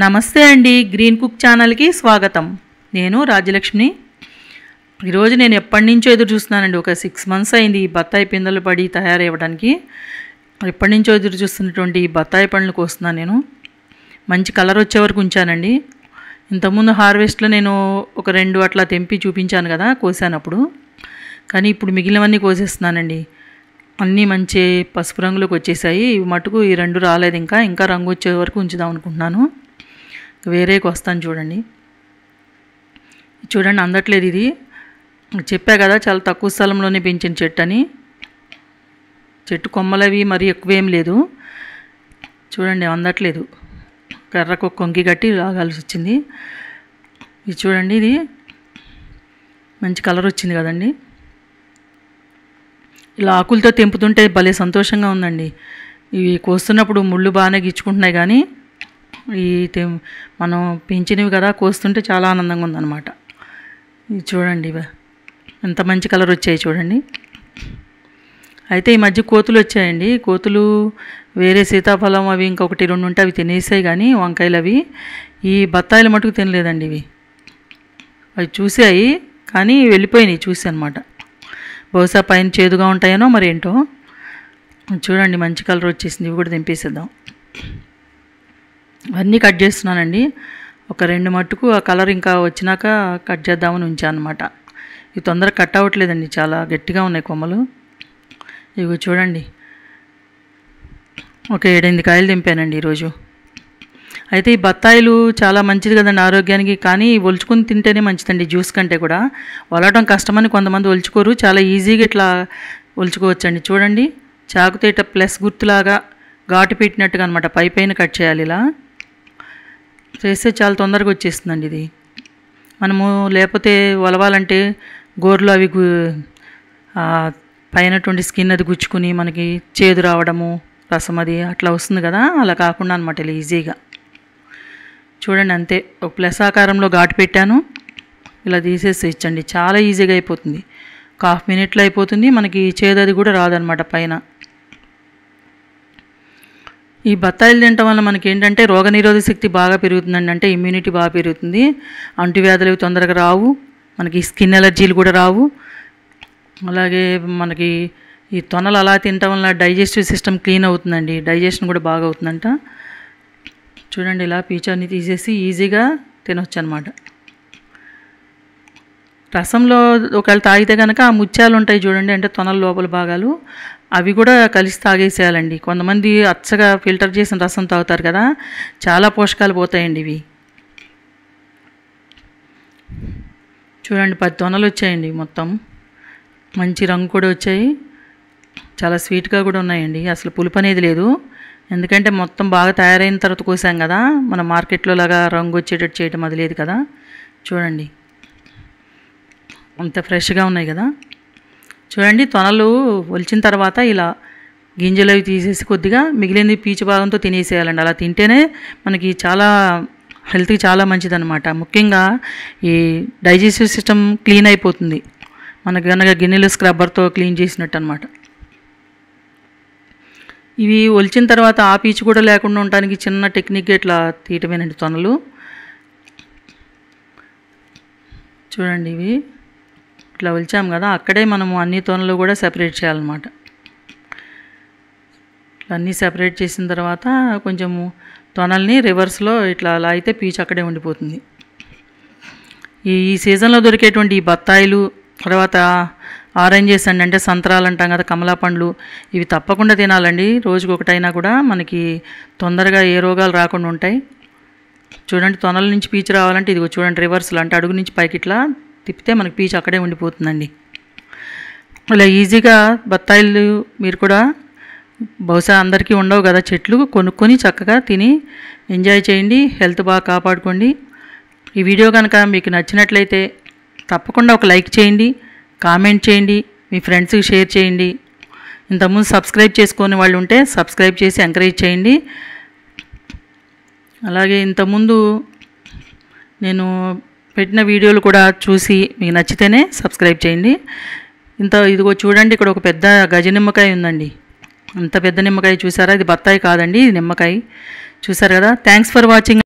నమస్తే అండి green cook ఛానల్కి స్వాగతం నేను రాజలక్ష్మి ఈరోజు నేను ఎప్పటి నుంచో ఎదురు చూస్తున్నానండి ఒక సిక్స్ మంత్స్ అయింది ఈ బత్తాయి పిందెలు పడి తయారవ్వడానికి ఎప్పటి నుంచో ఎదురు చూస్తున్నటువంటి ఈ బత్తాయి పండ్లు కోస్తున్నాను నేను మంచి కలర్ వచ్చే వరకు ఉంచానండి ఇంతకుముందు హార్వెస్ట్లో నేను ఒక రెండు అట్లా తెంపి చూపించాను కదా కోసాను అప్పుడు కానీ ఇప్పుడు మిగిలినవన్నీ కోసేస్తున్నానండి అన్నీ మంచి పసుపు రంగులోకి వచ్చేసాయి ఇవి మటుకు ఈ రెండు రాలేదు ఇంకా ఇంకా రంగు వచ్చే వరకు ఉంచుదాం అనుకుంటున్నాను వేరేకి వస్తాను చూడండి చూడండి అందట్లేదు ఇది చెప్పా కదా చాలా తక్కువ స్థలంలోనే పెంచిన చెట్టు అని చెట్టు కొమ్మలవి మరి ఎక్కువేం లేదు చూడండి అందట్లేదు కర్రకు కొంకి కట్టి లాగాల్సి వచ్చింది ఇది చూడండి ఇది మంచి కలర్ వచ్చింది కదండి ఇలా ఆకులతో తెంపుతుంటే భలే సంతోషంగా ఉందండి ఇవి కోస్తున్నప్పుడు ముళ్ళు బాగానే గిచ్చుకుంటున్నాయి కానీ ఈ మనం పెంచినవి కదా కోస్తుంటే చాలా ఆనందంగా ఉందన్నమాట ఇది చూడండి ఇవ ఎంత మంచి కలర్ వచ్చాయి చూడండి అయితే ఈ మధ్య కోతులు వచ్చాయండి కోతులు వేరే సీతాఫలం అవి ఇంకొకటి రెండు ఉంటే అవి తినేసాయి కానీ వంకాయలు అవి ఈ బత్తాయిలు మటుకు తినలేదండి ఇవి అవి చూసాయి కానీ వెళ్ళిపోయినాయి చూసి అనమాట బహుశా పైన చేదుగా ఉంటాయనో మరేంటో చూడండి మంచి కలర్ వచ్చేసింది ఇవి కూడా తెంపేసేద్దాం అవన్నీ కట్ చేస్తున్నానండి ఒక రెండు మట్టుకు ఆ కలర్ ఇంకా వచ్చినాక కట్ చేద్దామని ఉంచాను అనమాట ఇవి తొందరగా కట్ అవ్వట్లేదండి చాలా గట్టిగా ఉన్నాయి కొమ్మలు ఇవి చూడండి ఒక ఏడెనిమిది కాయలు దింపానండి ఈరోజు అయితే ఈ బత్తాయిలు చాలా మంచిది కదండి ఆరోగ్యానికి కానీ ఒలుచుకుని తింటేనే మంచిదండి జ్యూస్ కంటే కూడా వలటం కష్టమని కొంతమంది ఒలుచుకోరు చాలా ఈజీగా ఇట్లా ఒలుచుకోవచ్చండి చూడండి చాకుతీట ప్లస్ గుర్తులాగా ఘాటు పెట్టినట్టుగా అనమాట పై పైన కట్ చేయాలి ఇలా చేస్తే చాలా తొందరగా వచ్చేస్తుందండి ఇది మనము లేకపోతే ఒలవాలంటే గోర్లు అవి పైనటువంటి స్కిన్ అది గుచ్చుకుని మనకి చేదు రావడము రసం అది అట్లా వస్తుంది కదా అలా కాకుండా అనమాట ఇలా ఈజీగా చూడండి అంతే ఒక ప్లస్ ఆకారంలో ఘాటు పెట్టాను ఇలా తీసేసి ఇచ్చండి చాలా ఈజీగా అయిపోతుంది ఒక హాఫ్ మినిట్లో అయిపోతుంది మనకి చేదు అది కూడా రాదనమాట పైన ఈ బత్తాయిలు తినటం వల్ల మనకి ఏంటంటే రోగనిరోధక శక్తి బాగా పెరుగుతుందండి అంటే ఇమ్యూనిటీ బాగా పెరుగుతుంది అంటువ్యాధులు తొందరగా రావు మనకి స్కిన్ ఎలర్జీలు కూడా రావు అలాగే మనకి ఈ తొనలు అలా తినటం వల్ల డైజెస్టివ్ సిస్టమ్ క్లీన్ అవుతుందండి డైజెషన్ కూడా బాగా అవుతుందంట చూడండి ఇలా పీచర్ని తీసేసి ఈజీగా తినొచ్చు అనమాట రసంలో ఒకవేళ తాగితే కనుక ఆ ముత్యాలు ఉంటాయి చూడండి అంటే తొనల లోపల భాగాలు అవి కూడా కలిసి తాగేసేయాలండి కొంతమంది అచ్చగా ఫిల్టర్ చేసిన రసం తాగుతారు కదా చాలా పోషకాలు పోతాయండి ఇవి చూడండి పది తొనలు వచ్చాయండి మొత్తం మంచి రంగు కూడా వచ్చాయి చాలా స్వీట్గా కూడా ఉన్నాయండి అసలు పులుపు అనేది లేదు ఎందుకంటే మొత్తం బాగా తయారైన తర్వాత కోసాం కదా మన మార్కెట్లో లాగా రంగు వచ్చేటట్టు చేయటం అది లేదు కదా చూడండి అంత ఫ్రెష్గా ఉన్నాయి కదా చూడండి తొనలు ఒలిచిన తర్వాత ఇలా గింజలు అవి తీసేసి కొద్దిగా మిగిలింది పీచు భాగంతో తినేసేయాలండి అలా తింటేనే మనకి చాలా హెల్త్కి చాలా మంచిదనమాట ముఖ్యంగా ఈ డైజెస్టివ్ సిస్టమ్ క్లీన్ అయిపోతుంది మనకి కనుక గిన్నెలు స్క్రబ్బర్తో క్లీన్ చేసినట్టు అనమాట ఇవి ఒలిచిన తర్వాత ఆ పీచు కూడా లేకుండా ఉండడానికి చిన్న టెక్నిక్ ఇట్లా తీయటమేనండి తొనలు చూడండి ఇవి ఇట్లా ఒలిచాం కదా అక్కడే మనము అన్ని తోనలు కూడా సెపరేట్ చేయాలన్నమాట అన్నీ సెపరేట్ చేసిన తర్వాత కొంచెము తొనల్ని రివర్స్లో ఇట్లా అలా అయితే పీచు అక్కడే ఉండిపోతుంది ఈ సీజన్లో దొరికేటువంటి ఈ బత్తాయిలు తర్వాత ఆరెంజెస్ అండి అంటే సంతరాలు అంటాం కదా కమలా పండ్లు ఇవి తప్పకుండా తినాలండి రోజుకి ఒకటైనా కూడా మనకి తొందరగా ఏ రోగాలు రాకుండా ఉంటాయి చూడండి తొనల నుంచి పీచు రావాలంటే ఇదిగో చూడండి రివర్స్లో అంటే అడుగు నుంచి పైకి ఇట్లా తిప్పితే మనకు పీచు అక్కడే ఉండిపోతుందండి ఇలా ఈజీగా బత్తాయిలు మీరు కూడా బహుశా అందరికీ ఉండవు కదా చెట్లు కొనుక్కొని చక్కగా తిని ఎంజాయ్ చేయండి హెల్త్ బాగా కాపాడుకోండి ఈ వీడియో కనుక మీకు నచ్చినట్లయితే తప్పకుండా ఒక లైక్ చేయండి కామెంట్ చేయండి మీ ఫ్రెండ్స్కి షేర్ చేయండి ఇంతకుముందు సబ్స్క్రైబ్ చేసుకునే వాళ్ళు ఉంటే సబ్స్క్రైబ్ చేసి ఎంకరేజ్ చేయండి అలాగే ఇంతకుముందు నేను పెట్టిన వీడియోలు కూడా చూసి మీకు నచ్చితేనే సబ్స్క్రైబ్ చేయండి ఇంత ఇదిగో చూడండి ఇక్కడ ఒక పెద్ద గజ నిమ్మకాయ ఉందండి అంత పెద్ద నిమ్మకాయ చూసారా ఇది బత్తాయి కాదండి ఇది నిమ్మకాయ చూసారు కదా థ్యాంక్స్ ఫర్ వాచింగ్